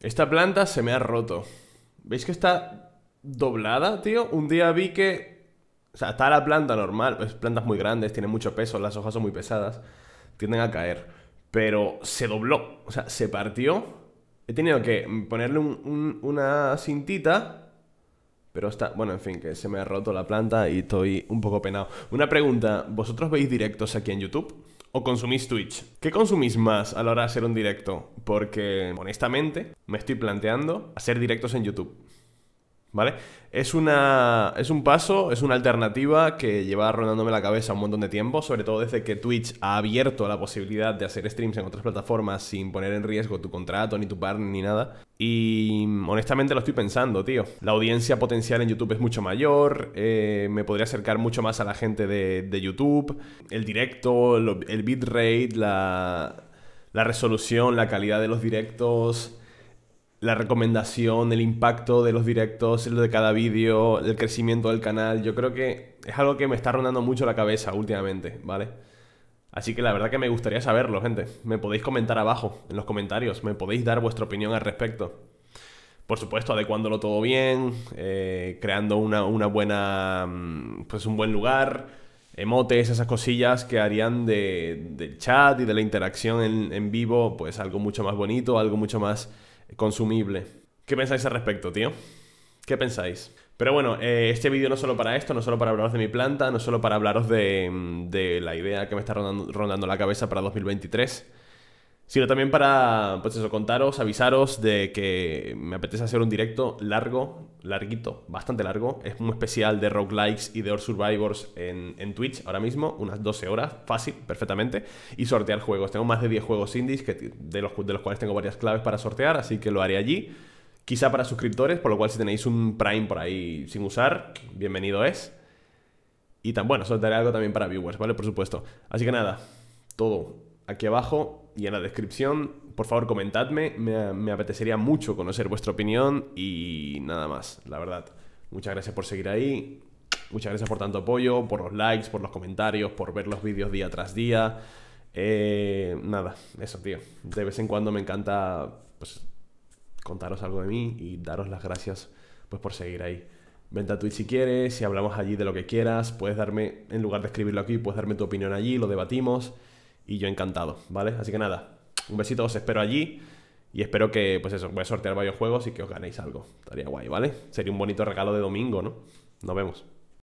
Esta planta se me ha roto. ¿Veis que está doblada, tío? Un día vi que... O sea, está la planta normal, es plantas muy grandes, tienen mucho peso, las hojas son muy pesadas, tienden a caer. Pero se dobló, o sea, se partió. He tenido que ponerle una cintita, pero está... Bueno, en fin, que se me ha roto la planta y estoy un poco penado. Una pregunta, ¿vosotros veis directos aquí en YouTube? o consumís Twitch? ¿Qué consumís más a la hora de hacer un directo? Porque honestamente me estoy planteando hacer directos en YouTube. ¿vale? Es, una, es un paso, es una alternativa que lleva rondándome la cabeza un montón de tiempo, sobre todo desde que Twitch ha abierto la posibilidad de hacer streams en otras plataformas sin poner en riesgo tu contrato, ni tu partner, ni nada. Y mm, honestamente lo estoy pensando, tío. La audiencia potencial en YouTube es mucho mayor, eh, me podría acercar mucho más a la gente de, de YouTube, el directo, el bitrate, la, la resolución, la calidad de los directos la recomendación, el impacto de los directos, lo de cada vídeo, el crecimiento del canal. Yo creo que es algo que me está rondando mucho la cabeza últimamente, ¿vale? Así que la verdad que me gustaría saberlo, gente. Me podéis comentar abajo, en los comentarios, me podéis dar vuestra opinión al respecto. Por supuesto, adecuándolo todo bien, eh, creando una, buena. Mm, pues un buen lugar, emotes, esas cosillas que harían de, del chat y de la interacción en, en vivo, pues algo mucho más bonito, algo mucho más consumible. ¿Qué pensáis al respecto, tío? ¿Qué pensáis? Pero bueno, eh, este vídeo no solo para esto, no solo para hablaros de mi planta, no solo para hablaros de, mm, la idea que me está rondando, rondando la cabeza para 2023, sino también para, pues eso, contaros, avisaros de que me apetece hacer un directo largo, larguito, bastante largo. Es muy especial de roguelikes y de Or Survivors en, Twitch ahora mismo, unas 12 horas, fácil, perfectamente, y sortear juegos. Tengo más de 10 juegos indies, que, de, los, cuales tengo varias claves para sortear, así que lo haré allí. Quizá para suscriptores, por lo cual si tenéis un Prime por ahí sin usar, bienvenido es. Y tan bueno, sortearé algo también para viewers, ¿vale? Por supuesto. Así que nada, todo aquí abajo y en la descripción. Por favor, comentadme, me, apetecería mucho conocer vuestra opinión y nada más, la verdad. Muchas gracias por seguir ahí, muchas gracias por tanto apoyo, por los likes, por los comentarios, por ver los vídeos día tras día. Eh, nada, eso, tío. De vez en cuando me encanta pues, contaros algo de mí y daros las gracias pues, por seguir ahí. Venta a Twitch si quieres, si hablamos allí de lo que quieras, puedes darme, en lugar de escribirlo aquí, puedes darme tu opinión allí, lo debatimos y yo encantado, ¿vale? Así que nada, un besito, os espero allí. Y espero que, pues eso, voy a sortear varios juegos y que os ganéis algo. Estaría guay, ¿vale? Sería un bonito regalo de domingo, ¿no? Nos vemos.